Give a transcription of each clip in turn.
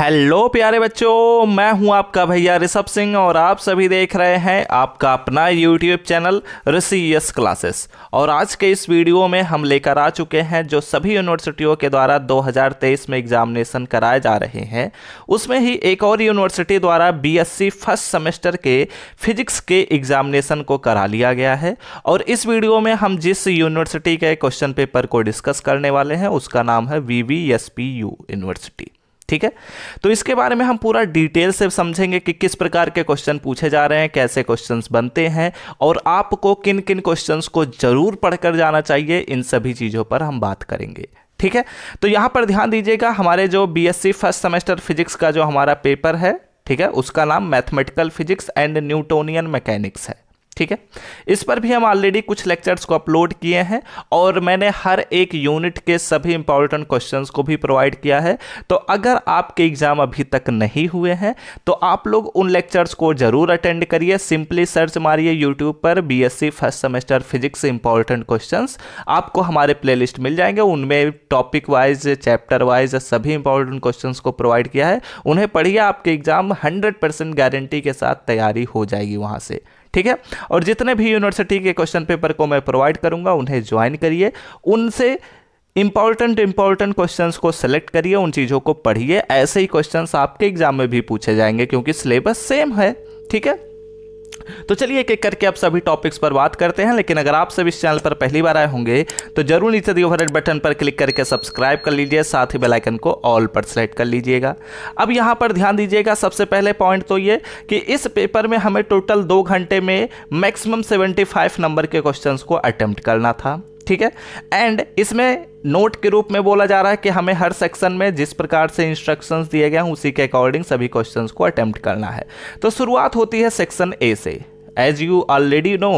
hello प्यारे बच्चों मैं हूं आपका भैया ऋषभ सिंह और आप सभी देख रहे हैं आपका अपना YouTube channel Rishi yes classes और आज के इस वीडियो में हम लेकर आ चुके हैं जो सभी यूनिवर्सिटियों के द्वारा 2023 में एग्जामिनेशन कराए जा रहे हैं उसमें ही एक और यूनिवर्सिटी द्वारा बीएससी फर्स्ट सेमेस्टर के फिजिक्स के एग्जामिनेशन को करा लिया गया है और इस वीडियो में हम जिस यूनिवर्सिटी के क्वेश्चन पेपर को डिस्कस करने वाले हैं उसका नाम है वी यूनिवर्सिटी ठीक है तो इसके बारे में हम पूरा डिटेल से समझेंगे कि किस प्रकार के क्वेश्चन पूछे जा रहे हैं कैसे क्वेश्चंस बनते हैं और आपको किन किन क्वेश्चंस को जरूर पढ़कर जाना चाहिए इन सभी चीज़ों पर हम बात करेंगे ठीक है तो यहाँ पर ध्यान दीजिएगा हमारे जो बी फर्स्ट सेमेस्टर फिजिक्स का जो हमारा पेपर है ठीक है उसका नाम mathematical physics and Newtonian mechanics है ठीक है इस पर भी हम ऑलरेडी कुछ लेक्चर्स को अपलोड किए हैं और मैंने हर एक यूनिट के सभी इंपॉर्टेंट क्वेश्चंस को भी प्रोवाइड किया है तो अगर आपके एग्ज़ाम अभी तक नहीं हुए हैं तो आप लोग उन लेक्चर्स को ज़रूर अटेंड करिए सिंपली सर्च मारिए यूट्यूब पर B first semester physics important question आपको हमारे प्ले मिल जाएंगे उनमें टॉपिक वाइज चैप्टर वाइज सभी इंपॉर्टेंट क्वेश्चन को प्रोवाइड किया है उन्हें पढ़िए आपके एग्ज़ाम हंड्रेड गारंटी के साथ तैयारी हो जाएगी वहाँ से ठीक है और जितने भी यूनिवर्सिटी के क्वेश्चन पेपर को मैं प्रोवाइड करूंगा उन्हें ज्वाइन करिए उनसे इंपॉर्टेंट इंपॉर्टेंट क्वेश्चंस को सेलेक्ट करिए उन चीज़ों को पढ़िए ऐसे ही क्वेश्चंस आपके एग्जाम में भी पूछे जाएंगे क्योंकि सिलेबस सेम है ठीक है तो चलिए एक एक करके आप सभी टॉपिक्स पर बात करते हैं लेकिन अगर आप सब इस चैनल पर पहली बार आए होंगे तो जरूर नीचे दिए रेड बटन पर क्लिक करके सब्सक्राइब कर लीजिए साथ ही बेलाइकन को ऑल पर सेलेक्ट कर लीजिएगा अब यहाँ पर ध्यान दीजिएगा सबसे पहले पॉइंट तो ये कि इस पेपर में हमें टोटल दो घंटे में मैक्सिमम सेवेंटी नंबर के क्वेश्चन को अटैम्प्ट करना था ठीक है एंड इसमें नोट के रूप में बोला जा रहा है कि हमें हर सेक्शन में जिस प्रकार से इंस्ट्रक्शंस दिए गए हैं उसी के अकॉर्डिंग सभी क्वेश्चंस को अटेम्प्ट करना है तो शुरुआत होती है सेक्शन ए से एज यू ऑलरेडी नो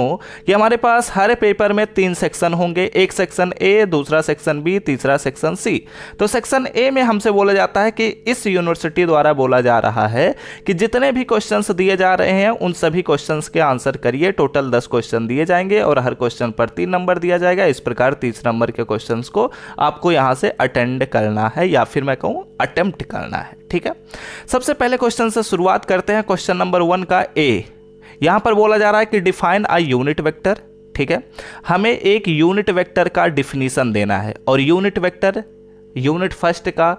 कि हमारे पास हर पेपर में तीन सेक्शन होंगे एक सेक्शन ए दूसरा सेक्शन बी तीसरा सेक्शन सी तो सेक्शन ए में हमसे बोला जाता है कि इस यूनिवर्सिटी द्वारा बोला जा रहा है कि जितने भी क्वेश्चन दिए जा रहे हैं उन सभी क्वेश्चन के आंसर करिए टोटल दस क्वेश्चन दिए जाएंगे और हर क्वेश्चन पर तीन नंबर दिया जाएगा इस प्रकार तीस नंबर के क्वेश्चन को आपको यहाँ से अटेंड करना है या फिर मैं कहूँ अटेम्प्ट करना है ठीक है सबसे पहले क्वेश्चन से शुरुआत करते हैं क्वेश्चन नंबर वन का ए यहाँ पर बोला जा रहा है कि डिफाइन आई यूनिट वेक्टर ठीक है हमें एक यूनिट वेक्टर का डिफिनीसन देना है और यूनिट वेक्टर यूनिट फर्स्ट का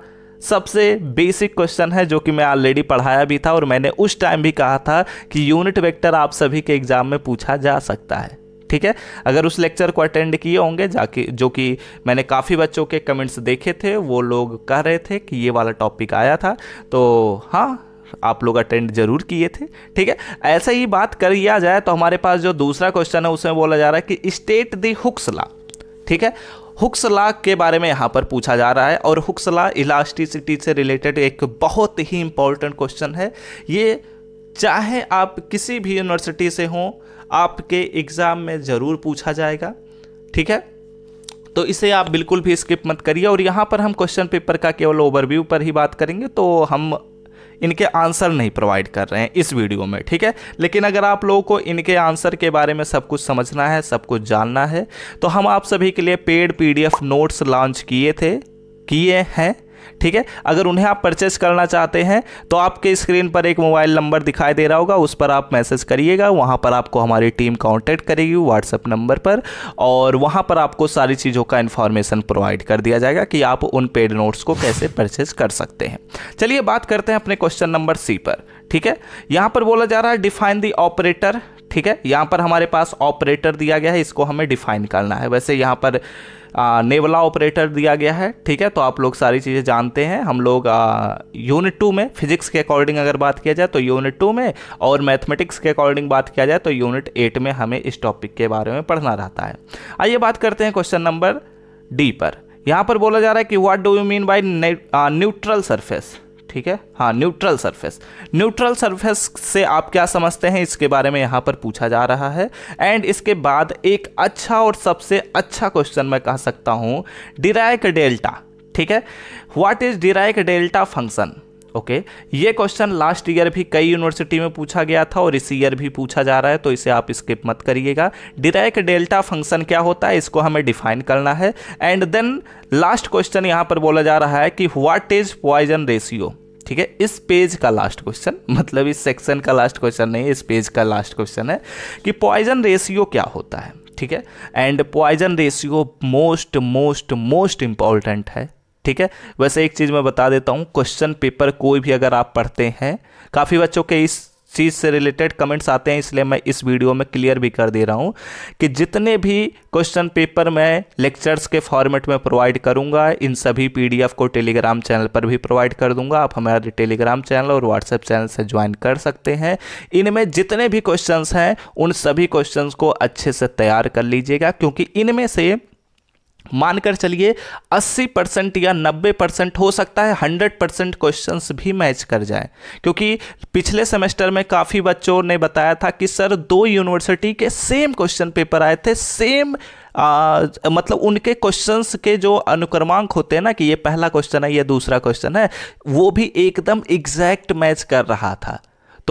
सबसे बेसिक क्वेश्चन है जो कि मैं ऑलरेडी पढ़ाया भी था और मैंने उस टाइम भी कहा था कि यूनिट वेक्टर आप सभी के एग्ज़ाम में पूछा जा सकता है ठीक है अगर उस लेक्चर को अटेंड किए होंगे जाके जो कि मैंने काफ़ी बच्चों के कमेंट्स देखे थे वो लोग कह रहे थे कि ये वाला टॉपिक आया था तो हाँ आप लोग अटेंड जरूर किए थे ठीक है ऐसा ही बात कर लिया जाए तो हमारे पास जो दूसरा क्वेश्चन है उसमें बोला जा रहा है कि स्टेट दी हुक्सला ठीक है हुक्सला के बारे में यहाँ पर पूछा जा रहा है और हुक्सला इलास्टिसिटी से रिलेटेड एक बहुत ही इंपॉर्टेंट क्वेश्चन है ये चाहे आप किसी भी यूनिवर्सिटी से हों आपके एग्ज़ाम में ज़रूर पूछा जाएगा ठीक है तो इसे आप बिल्कुल भी स्किप मत करिए और यहाँ पर हम क्वेश्चन पेपर का केवल ओवरव्यू पर ही बात करेंगे तो हम इनके आंसर नहीं प्रोवाइड कर रहे हैं इस वीडियो में ठीक है लेकिन अगर आप लोगों को इनके आंसर के बारे में सब कुछ समझना है सब कुछ जानना है तो हम आप सभी के लिए पेड पीडीएफ नोट्स लॉन्च किए थे किए हैं ठीक है अगर उन्हें आप परचेस करना चाहते हैं तो आपके स्क्रीन पर एक मोबाइल नंबर दिखाई दे रहा होगा उस पर आप मैसेज करिएगा वहाँ पर आपको हमारी टीम कॉन्टैक्ट करेगी व्हाट्सएप नंबर पर और वहाँ पर आपको सारी चीज़ों का इन्फॉर्मेशन प्रोवाइड कर दिया जाएगा कि आप उन पेड नोट्स को कैसे परचेज कर सकते हैं चलिए बात करते हैं अपने क्वेश्चन नंबर सी पर ठीक है यहाँ पर बोला जा रहा है डिफाइन दी ऑपरेटर ठीक है यहाँ पर हमारे पास ऑपरेटर दिया गया है इसको हमें डिफाइन करना है वैसे यहाँ पर नेवला ऑपरेटर दिया गया है ठीक है तो आप लोग सारी चीज़ें जानते हैं हम लोग यूनिट टू में फिजिक्स के अकॉर्डिंग अगर बात किया जाए तो यूनिट टू में और मैथमेटिक्स के अकॉर्डिंग बात किया जाए तो यूनिट एट में हमें इस टॉपिक के बारे में पढ़ना रहता है आइए बात करते हैं क्वेश्चन नंबर डी पर यहाँ पर बोला जा रहा है कि what do you mean by neutral surface ठीक है हाँ न्यूट्रल सरफेस न्यूट्रल सरफेस से आप क्या समझते हैं इसके बारे में यहाँ पर पूछा जा रहा है एंड इसके बाद एक अच्छा और सबसे अच्छा क्वेश्चन मैं कह सकता हूँ डिराइक डेल्टा ठीक है what is Dirac delta function okay ये क्वेश्चन लास्ट ईयर भी कई यूनिवर्सिटी में पूछा गया था और इस ईयर भी पूछा जा रहा है तो इसे आप स्किप मत करिएगा डिराइक डेल्टा फंक्शन क्या होता है इसको हमें डिफाइन करना है एंड देन लास्ट क्वेश्चन यहाँ पर बोला जा रहा है कि व्हाट इज पॉइजन रेशियो ठीक है इस पेज का लास्ट क्वेश्चन मतलब इस सेक्शन का लास्ट क्वेश्चन नहीं इस पेज का लास्ट क्वेश्चन है कि पॉइजन रेशियो क्या होता है ठीक है and Poisson ratio most most most important है ठीक है वैसे एक चीज़ मैं बता देता हूं क्वेश्चन पेपर कोई भी अगर आप पढ़ते हैं काफ़ी बच्चों के इस चीज़ से रिलेटेड कमेंट्स आते हैं इसलिए मैं इस वीडियो में क्लियर भी कर दे रहा हूँ कि जितने भी क्वेश्चन पेपर मैं लेक्चर्स के फॉर्मेट में प्रोवाइड करूँगा इन सभी पीडीएफ को टेलीग्राम चैनल पर भी प्रोवाइड कर दूंगा आप हमारे टेलीग्राम चैनल और व्हाट्सएप चैनल से ज्वाइन कर सकते हैं इनमें जितने भी क्वेश्चन हैं उन सभी क्वेश्चन को अच्छे से तैयार कर लीजिएगा क्योंकि इनमें से मानकर चलिए 80 परसेंट या 90 परसेंट हो सकता है 100 परसेंट क्वेश्चन भी मैच कर जाए क्योंकि पिछले सेमेस्टर में काफ़ी बच्चों ने बताया था कि सर दो यूनिवर्सिटी के सेम क्वेश्चन पेपर आए थे सेम आ, मतलब उनके क्वेश्चंस के जो अनुक्रमांक होते हैं ना कि ये पहला क्वेश्चन है ये दूसरा क्वेश्चन है वो भी एकदम एग्जैक्ट मैच कर रहा था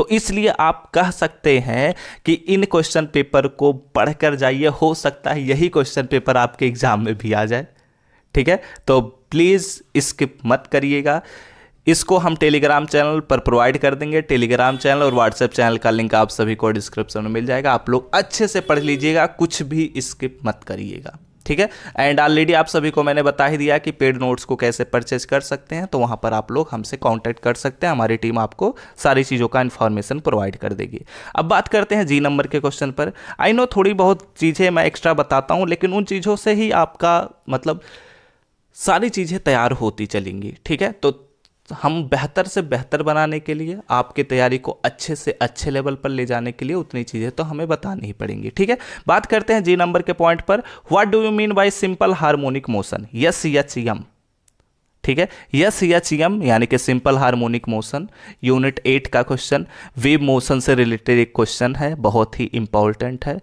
तो इसलिए आप कह सकते हैं कि इन क्वेश्चन पेपर को पढ़कर जाइए हो सकता है यही क्वेश्चन पेपर आपके एग्ज़ाम में भी आ जाए ठीक है तो प्लीज़ स्किप मत करिएगा इसको हम टेलीग्राम चैनल पर प्रोवाइड कर देंगे टेलीग्राम चैनल और व्हाट्सएप चैनल का लिंक आप सभी को डिस्क्रिप्शन में मिल जाएगा आप लोग अच्छे से पढ़ लीजिएगा कुछ भी स्किप मत करिएगा ठीक है एंड ऑलरेडी आप सभी को मैंने बता ही दिया कि पेड नोट्स को कैसे परचेज कर सकते हैं तो वहाँ पर आप लोग हमसे कॉन्टैक्ट कर सकते हैं हमारी टीम आपको सारी चीज़ों का इन्फॉर्मेशन प्रोवाइड कर देगी अब बात करते हैं जी नंबर के क्वेश्चन पर आई नो थोड़ी बहुत चीज़ें मैं एक्स्ट्रा बताता हूँ लेकिन उन चीज़ों से ही आपका मतलब सारी चीज़ें तैयार होती चलेंगी ठीक है तो तो हम बेहतर से बेहतर बनाने के लिए आपकी तैयारी को अच्छे से अच्छे लेवल पर ले जाने के लिए उतनी चीज़ें तो हमें बतानी ही पड़ेंगी ठीक है बात करते हैं जी नंबर के पॉइंट पर what do you mean by simple harmonic motion S H M ठीक है यस यच यम यानी कि simple harmonic motion unit eight का क्वेश्चन वेब मोशन से रिलेटेड एक क्वेश्चन है बहुत ही इंपॉर्टेंट है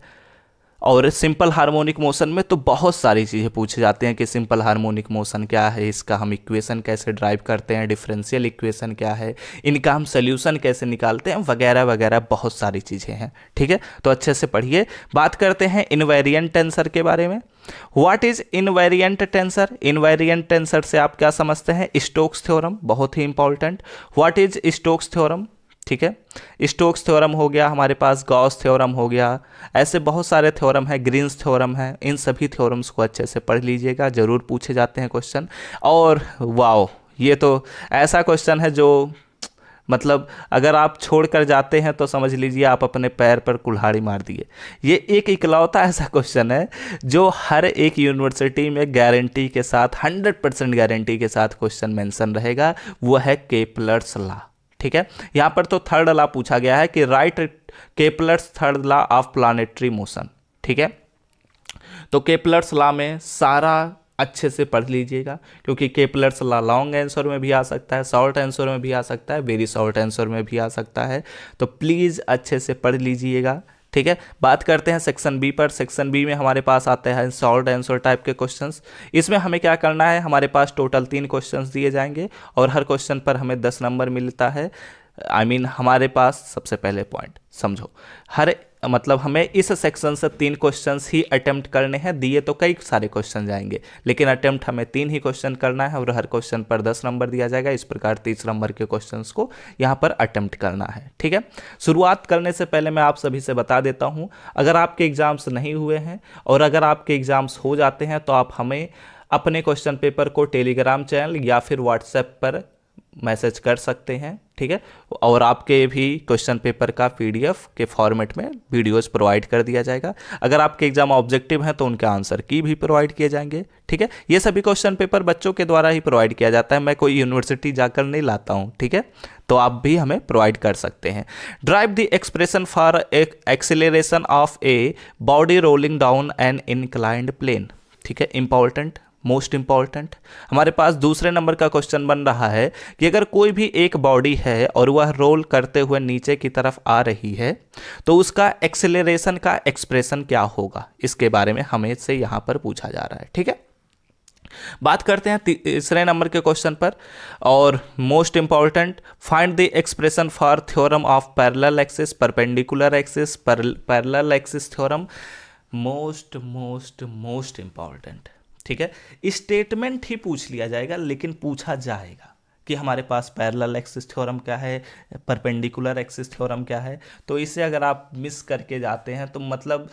और सिंपल हार्मोनिक मोशन में तो बहुत सारी चीज़ें पूछे जाते हैं कि सिंपल हार्मोनिक मोशन क्या है इसका हम इक्वेशन कैसे ड्राइव करते हैं डिफरेंशियल इक्वेशन क्या है इनका हम सोल्यूशन कैसे निकालते हैं वगैरह वगैरह बहुत सारी चीज़ें हैं ठीक है तो अच्छे से पढ़िए बात करते हैं इनवेरियंट टेंसर के बारे में what is invariant tensor invariant tensor से आप क्या समझते हैं स्टोक्स थ्योरम बहुत ही important what is Stokes theorem ठीक है स्टोक्स थ्योरम हो गया हमारे पास गॉस थ्योरम हो गया ऐसे बहुत सारे थ्योरम हैं ग्रीन्स थ्योरम है इन सभी थ्योरम्स को अच्छे से पढ़ लीजिएगा ज़रूर पूछे जाते हैं क्वेश्चन और वाओ ये तो ऐसा क्वेश्चन है जो मतलब अगर आप छोड़ कर जाते हैं तो समझ लीजिए आप अपने पैर पर कुल्हाड़ी मार दिए ये एक इकलौता ऐसा क्वेश्चन है जो हर एक यूनिवर्सिटी में गारंटी के साथ 100 परसेंट गारंटी के साथ क्वेश्चन मेंशन रहेगा वो है केपलर्स ला ठीक है यहां पर तो थर्ड ला पूछा गया है कि write Kepler's third law of planetary motion ठीक है तो केपलर्स ला में सारा अच्छे से पढ़ लीजिएगा क्योंकि केपलर्स ला लॉन्ग आंसर में भी आ सकता है शॉर्ट आंसर में भी आ सकता है वेरी शॉर्ट आंसर में भी आ सकता है तो प्लीज़ अच्छे से पढ़ लीजिएगा ठीक है बात करते हैं सेक्शन बी पर सेक्शन बी में हमारे पास आते हैं सॉल्ड आंसर टाइप के क्वेश्चन इसमें हमें क्या करना है हमारे पास टोटल तीन क्वेश्चन दिए जाएंगे और हर क्वेश्चन पर हमें दस नंबर मिलता है आई I मीन mean, हमारे पास सबसे पहले पॉइंट समझो हर मतलब हमें इस सेक्शन से तीन क्वेश्चंस ही अटेम्प्ट करने हैं दिए तो कई सारे क्वेश्चन जाएंगे लेकिन अटेम्प्ट हमें तीन ही क्वेश्चन करना है और हर क्वेश्चन पर दस नंबर दिया जाएगा इस प्रकार तीस नंबर के क्वेश्चन को यहाँ पर अटेम्प्ट करना है ठीक है शुरुआत करने से पहले मैं आप सभी से बता देता हूँ अगर आपके एग्ज़ाम्स नहीं हुए हैं और अगर आपके एग्ज़ाम्स हो जाते हैं तो आप हमें अपने क्वेश्चन पेपर को टेलीग्राम चैनल या फिर व्हाट्सएप पर मैसेज कर सकते हैं ठीक है और आपके भी क्वेश्चन पेपर का पी के फॉर्मेट में वीडियोज़ प्रोवाइड कर दिया जाएगा अगर आपके एग्जाम ऑब्जेक्टिव हैं तो उनके आंसर की भी प्रोवाइड किए जाएंगे ठीक है ये सभी क्वेश्चन पेपर बच्चों के द्वारा ही प्रोवाइड किया जाता है मैं कोई यूनिवर्सिटी जाकर नहीं लाता हूँ ठीक है तो आप भी हमें प्रोवाइड कर सकते हैं derive the expression for acceleration of a body rolling down an inclined plane ठीक है इंपॉर्टेंट मोस्ट इम्पॉर्टेंट हमारे पास दूसरे नंबर का क्वेश्चन बन रहा है कि अगर कोई भी एक बॉडी है और वह रोल करते हुए नीचे की तरफ आ रही है तो उसका एक्सेलरेशन का एक्सप्रेशन क्या होगा इसके बारे में हमें से यहाँ पर पूछा जा रहा है ठीक है बात करते हैं तीसरे नंबर के क्वेश्चन पर और most important find the expression for theorem of parallel axis perpendicular axis parallel axis theorem most most most important ठीक है स्टेटमेंट ही पूछ लिया जाएगा लेकिन पूछा जाएगा कि हमारे पास पैरेलल एक्सिस थ्योरम क्या है परपेंडिकुलर एक्सिस थ्योरम क्या है तो इसे अगर आप मिस करके जाते हैं तो मतलब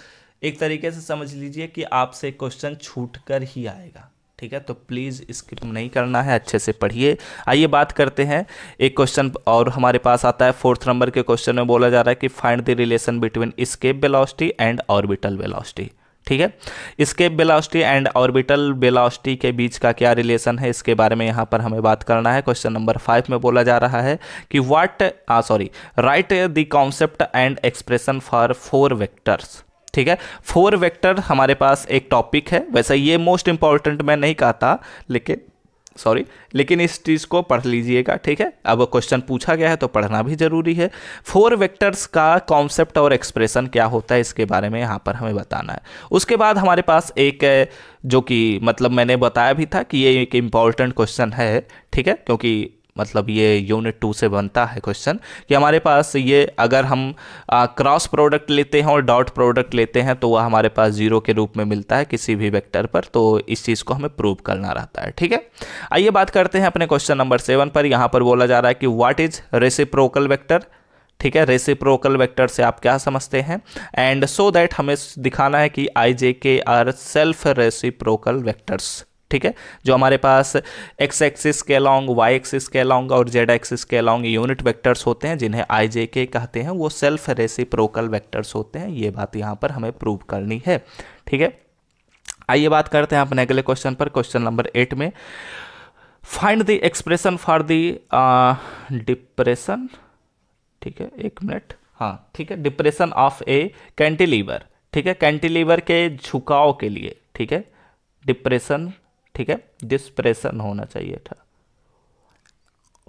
एक तरीके से समझ लीजिए कि आपसे क्वेश्चन छूट कर ही आएगा ठीक है तो प्लीज़ स्किप नहीं करना है अच्छे से पढ़िए आइए बात करते हैं एक क्वेश्चन और हमारे पास आता है फोर्थ नंबर के क्वेश्चन में बोला जा रहा है कि find the relation between escape velocity and orbital velocity ठीक है escape velocity and orbital velocity के बीच का क्या रिलेशन है इसके बारे में यहाँ पर हमें बात करना है क्वेश्चन नंबर फाइव में बोला जा रहा है कि what sorry write the concept and expression for four vectors ठीक है फोर वेक्टर हमारे पास एक टॉपिक है वैसे ये मोस्ट इंपॉर्टेंट मैं नहीं कहता लेकिन सॉरी लेकिन इस चीज़ को पढ़ लीजिएगा ठीक है अब क्वेश्चन पूछा गया है तो पढ़ना भी ज़रूरी है फोर वेक्टर्स का कॉन्सेप्ट और एक्सप्रेशन क्या होता है इसके बारे में यहाँ पर हमें बताना है उसके बाद हमारे पास एक जो कि मतलब मैंने बताया भी था कि ये एक इम्पॉर्टेंट क्वेश्चन है ठीक है क्योंकि मतलब ये यूनिट टू से बनता है क्वेश्चन कि हमारे पास ये अगर हम क्रॉस प्रोडक्ट लेते हैं और डॉट प्रोडक्ट लेते हैं तो वह हमारे पास जीरो के रूप में मिलता है किसी भी वेक्टर पर तो इस चीज़ को हमें प्रूव करना रहता है ठीक है आइए बात करते हैं अपने क्वेश्चन नंबर सेवन पर यहाँ पर बोला जा रहा है कि वाट इज रेसिप्रोकल वैक्टर ठीक है रेसिप्रोकल वेक्टर से आप क्या समझते हैं एंड सो दैट हमें दिखाना है कि आई जे के आर सेल्फ रेसिप्रोकल वेक्टर्स ठीक है जो हमारे पास एक्स एक्सिस के अलॉन्ग वाई एक्सिस के अलॉन्ग और जेड एक्सिस के अलॉन्ग यूनिट वेक्टर्स होते हैं जिन्हें आई जे के कहते हैं वो सेल्फ रेसिप्रोकल वेक्टर्स होते हैं ये बात यहाँ पर हमें प्रूव करनी है ठीक है आइए बात करते हैं अपने अगले क्वेश्चन पर क्वेश्चन नंबर एट में find the expression for the depression ठीक है एक मिनट हाँ ठीक है डिप्रेशन ऑफ ए कैंटिलीवर ठीक है कैंटिलीवर के झुकाव के लिए ठीक है डिप्रेशन ठीक है डिस्प्रेशन होना चाहिए था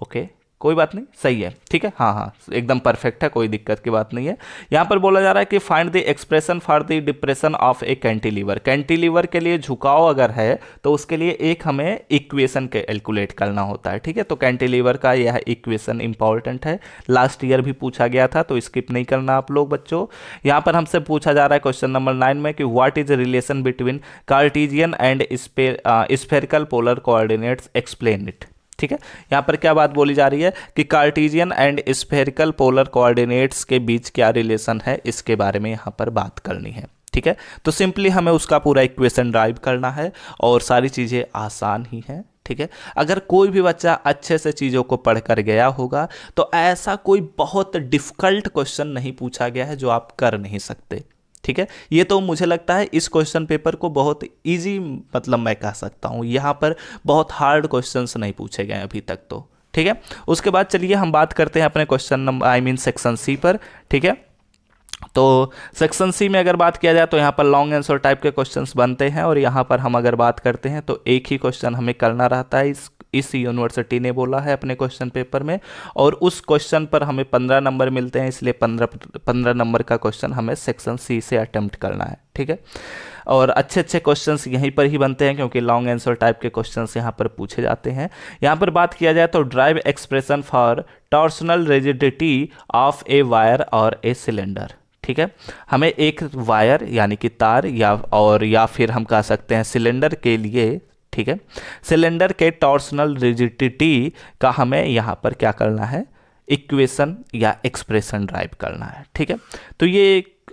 ओके कोई बात नहीं सही है ठीक है हाँ हाँ एकदम परफेक्ट है कोई दिक्कत की बात नहीं है यहाँ पर बोला जा रहा है कि find the expression for the depression of a cantilever cantilever के लिए झुकाव अगर है तो उसके लिए एक हमें इक्वेशन कैलकुलेट करना होता है ठीक है तो कैंटिलीवर का यह इक्वेशन इंपॉर्टेंट है लास्ट ईयर भी पूछा गया था तो स्किप नहीं करना आप लोग बच्चों यहाँ पर हमसे पूछा जा रहा है क्वेश्चन नंबर नाइन में कि what is relation between Cartesian and spherical polar coordinates explain it ठीक है यहाँ पर क्या बात बोली जा रही है कि Cartesian and spherical polar coordinates के बीच क्या रिलेशन है इसके बारे में यहाँ पर बात करनी है ठीक है तो सिंपली हमें उसका पूरा इक्वेशन ड्राइव करना है और सारी चीज़ें आसान ही हैं ठीक है अगर कोई भी बच्चा अच्छे से चीज़ों को पढ़ कर गया होगा तो ऐसा कोई बहुत डिफ़िकल्ट क्वेश्चन नहीं पूछा गया है जो आप कर नहीं सकते ठीक है ये तो मुझे लगता है इस क्वेश्चन पेपर को बहुत ईजी मतलब मैं कह सकता हूँ यहाँ पर बहुत हार्ड क्वेश्चन नहीं पूछे गए अभी तक तो ठीक है उसके बाद चलिए हम बात करते हैं अपने question number I mean section C पर ठीक है तो सेक्शन सी में अगर बात किया जाए तो यहाँ पर लॉन्ग आंसर टाइप के क्वेश्चंस बनते हैं और यहाँ पर हम अगर बात करते हैं तो एक ही क्वेश्चन हमें करना रहता है इस इस यूनिवर्सिटी ने बोला है अपने क्वेश्चन पेपर में और उस क्वेश्चन पर हमें पंद्रह नंबर मिलते हैं इसलिए पंद्रह पंद्रह नंबर का क्वेश्चन हमें सेक्शन सी से अटैम्प्ट करना है ठीक है और अच्छे अच्छे क्वेश्चंस यहीं पर ही बनते हैं क्योंकि लॉन्ग आंसर टाइप के क्वेश्चंस यहाँ पर पूछे जाते हैं यहाँ पर बात किया जाए तो derive expression for torsional rigidity of a wire और ए सिलेंडर ठीक है हमें एक वायर यानी कि तार या और या फिर हम कह सकते हैं सिलेंडर के लिए ठीक है सिलेंडर के टॉर्सनल रिजिडिटी का हमें यहाँ पर क्या करना है इक्वेशन या एक्सप्रेशन ड्राइव करना है ठीक है तो ये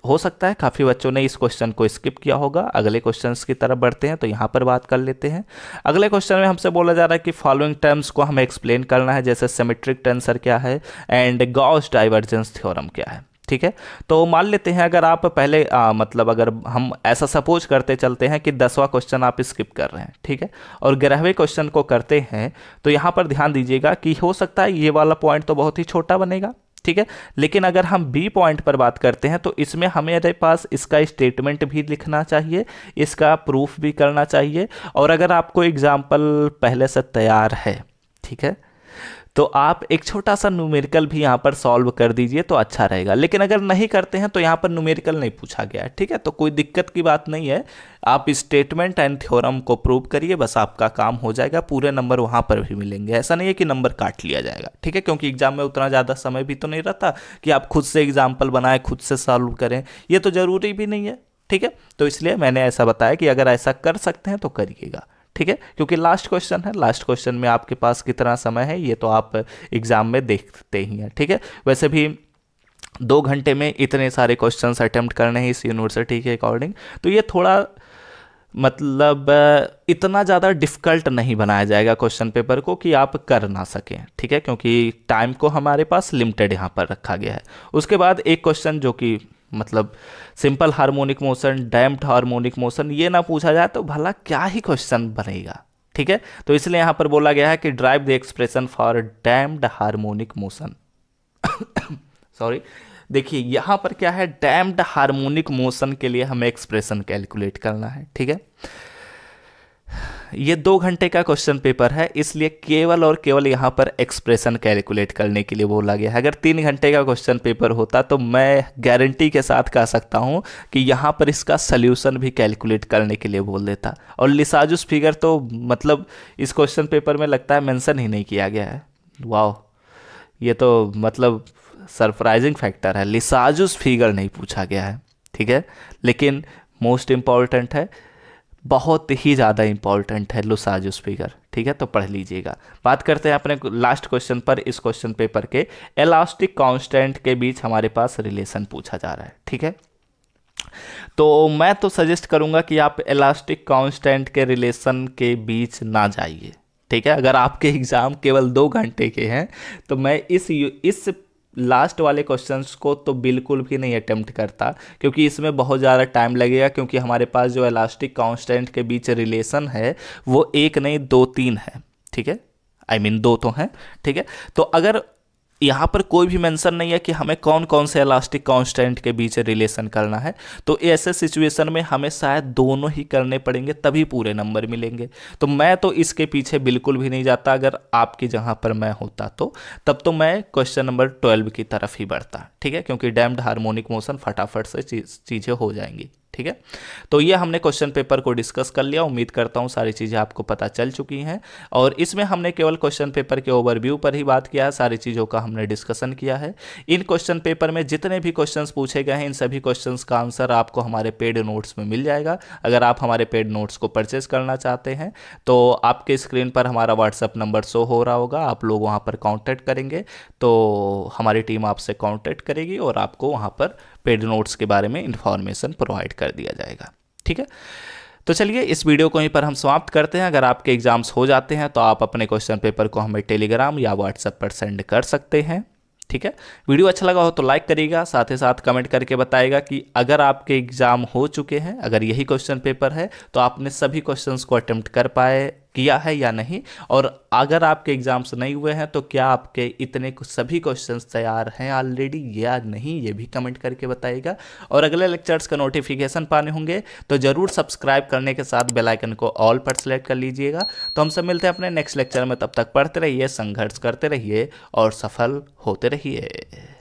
हो सकता है काफ़ी बच्चों ने इस क्वेश्चन को स्किप किया होगा अगले क्वेश्चंस की तरफ बढ़ते हैं तो यहाँ पर बात कर लेते हैं अगले क्वेश्चन में हमसे बोला जा रहा है कि फॉलोइंग टर्म्स को हमें एक्सप्लेन करना है जैसे सेमेट्रिक टेंसर क्या है एंड गॉस डाइवर्जेंस थ्योरम क्या है ठीक है तो मान लेते हैं अगर आप पहले आ, मतलब अगर हम ऐसा सपोज करते चलते हैं कि दसवां क्वेश्चन आप स्किप कर रहे हैं ठीक है और ग्यारहवें क्वेश्चन को करते हैं तो यहाँ पर ध्यान दीजिएगा कि हो सकता है ये वाला पॉइंट तो बहुत ही छोटा बनेगा ठीक है लेकिन अगर हम बी पॉइंट पर बात करते हैं तो इसमें हमारे पास इसका स्टेटमेंट भी लिखना चाहिए इसका प्रूफ भी करना चाहिए और अगर आपको एग्जाम्पल पहले से तैयार है ठीक है तो आप एक छोटा सा न्यूमेरिकल भी यहाँ पर सॉल्व कर दीजिए तो अच्छा रहेगा लेकिन अगर नहीं करते हैं तो यहाँ पर न्यूमेरिकल नहीं पूछा गया है ठीक है तो कोई दिक्कत की बात नहीं है आप स्टेटमेंट एंड थ्योरम को प्रूव करिए बस आपका काम हो जाएगा पूरे नंबर वहाँ पर भी मिलेंगे ऐसा नहीं है कि नंबर काट लिया जाएगा ठीक है क्योंकि एग्जाम में उतना ज़्यादा समय भी तो नहीं रहता कि आप खुद से एग्जाम्पल बनाएं खुद से सॉल्व करें ये तो ज़रूरी भी नहीं है ठीक है तो इसलिए मैंने ऐसा बताया कि अगर ऐसा कर सकते हैं तो करिएगा ठीक है क्योंकि लास्ट क्वेश्चन है लास्ट क्वेश्चन में आपके पास कितना समय है ये तो आप एग्जाम में देखते ही हैं ठीक है वैसे भी दो घंटे में इतने सारे क्वेश्चंस अटैम्प्ट करने हैं इस यूनिवर्सिटी के अकॉर्डिंग तो ये थोड़ा मतलब इतना ज़्यादा डिफ़िकल्ट नहीं बनाया जाएगा क्वेश्चन पेपर को कि आप कर ना सकें ठीक है क्योंकि टाइम को हमारे पास लिमिटेड यहाँ पर रखा गया है उसके बाद एक क्वेश्चन जो कि मतलब simple harmonic motion damped harmonic motion ये ना पूछा जाए तो भला क्या ही क्वेश्चन बनेगा ठीक है तो इसलिए यहां पर बोला गया है कि derive the expression for damped harmonic motion sorry देखिए यहां पर क्या है डैम्ड हार्मोनिक मोशन के लिए हमें एक्सप्रेशन कैलकुलेट करना है ठीक है ये दो घंटे का क्वेश्चन पेपर है इसलिए केवल और केवल यहाँ पर एक्सप्रेशन कैलकुलेट करने के लिए बोला गया है अगर तीन घंटे का क्वेश्चन पेपर होता तो मैं गारंटी के साथ कह सकता हूँ कि यहाँ पर इसका सल्यूशन भी कैलकुलेट करने के लिए बोल देता और लिसाजुस फिगर तो मतलब इस क्वेश्चन पेपर में लगता है मैंसन ही नहीं किया गया है वाह ये तो मतलब सरप्राइजिंग फैक्टर है लिसाजुस फिगर नहीं पूछा गया है ठीक है लेकिन मोस्ट इम्पॉर्टेंट है बहुत ही ज़्यादा इंपॉर्टेंट है लुसाजो स्पीकर ठीक है तो पढ़ लीजिएगा बात करते हैं अपने लास्ट क्वेश्चन पर इस क्वेश्चन पेपर के एलास्टिक कांस्टेंट के बीच हमारे पास रिलेशन पूछा जा रहा है ठीक है तो मैं तो सजेस्ट करूंगा कि आप इलास्टिक कांस्टेंट के रिलेशन के बीच ना जाइए ठीक है अगर आपके एग्ज़ाम केवल दो घंटे के हैं तो मैं इस इस लास्ट वाले क्वेश्चंस को तो बिल्कुल भी नहीं अटैम्प्ट करता क्योंकि इसमें बहुत ज़्यादा टाइम लगेगा क्योंकि हमारे पास जो इलास्टिक कांस्टेंट के बीच रिलेशन है वो एक नहीं दो तीन है ठीक है आई I मीन mean, दो तो हैं ठीक है तो अगर यहाँ पर कोई भी मेंशन नहीं है कि हमें कौन कौन से इलास्टिक कांस्टेंट के बीच रिलेशन करना है तो ऐसे सिचुएशन में हमें शायद दोनों ही करने पड़ेंगे तभी पूरे नंबर मिलेंगे तो मैं तो इसके पीछे बिल्कुल भी नहीं जाता अगर आपकी जहाँ पर मैं होता तो तब तो मैं क्वेश्चन नंबर ट्वेल्व की तरफ ही बढ़ता ठीक है क्योंकि डैम्ड हार्मोनिक मोशन फटाफट से चीज़ें हो जाएंगी ठीक है तो ये हमने क्वेश्चन पेपर को डिस्कस कर लिया उम्मीद करता हूँ सारी चीज़ें आपको पता चल चुकी हैं और इसमें हमने केवल क्वेश्चन पेपर के ओवरव्यू पर ही बात किया है सारी चीज़ों का हमने डिस्कशन किया है इन क्वेश्चन पेपर में जितने भी क्वेश्चन पूछे गए हैं इन सभी क्वेश्चन का आंसर आपको हमारे पेड नोट्स में मिल जाएगा अगर आप हमारे पेड नोट्स को परचेज करना चाहते हैं तो आपके स्क्रीन पर हमारा व्हाट्सअप नंबर शो हो रहा होगा आप लोग वहाँ पर कॉन्टैक्ट करेंगे तो हमारी टीम आपसे कॉन्टैक्ट करेगी और आपको वहाँ पर पेड नोट्स के बारे में इन्फॉर्मेशन प्रोवाइड कर दिया जाएगा ठीक है तो चलिए इस वीडियो को यहीं पर हम समाप्त करते हैं अगर आपके एग्जाम्स हो जाते हैं तो आप अपने क्वेश्चन पेपर को हमें टेलीग्राम या व्हाट्सएप पर सेंड कर सकते हैं ठीक है वीडियो अच्छा लगा हो तो लाइक करिएगा साथ ही साथ कमेंट करके बताएगा कि अगर आपके एग्ज़ाम हो चुके हैं अगर यही क्वेश्चन पेपर है तो आपने सभी क्वेश्चंस को अटैम्प्ट कर पाए किया है या नहीं और अगर आपके एग्ज़ाम्स नहीं हुए हैं तो क्या आपके इतने कुछ सभी क्वेश्चन तैयार हैं ऑलरेडी या नहीं ये भी कमेंट करके बताइएगा और अगले लेक्चर्स का नोटिफिकेशन पाने होंगे तो ज़रूर सब्सक्राइब करने के साथ बेलाइकन को ऑल पर सेलेक्ट कर लीजिएगा तो हम सब मिलते हैं अपने नेक्स्ट लेक्चर में तब तक पढ़ते रहिए संघर्ष करते रहिए और सफल होते रहिए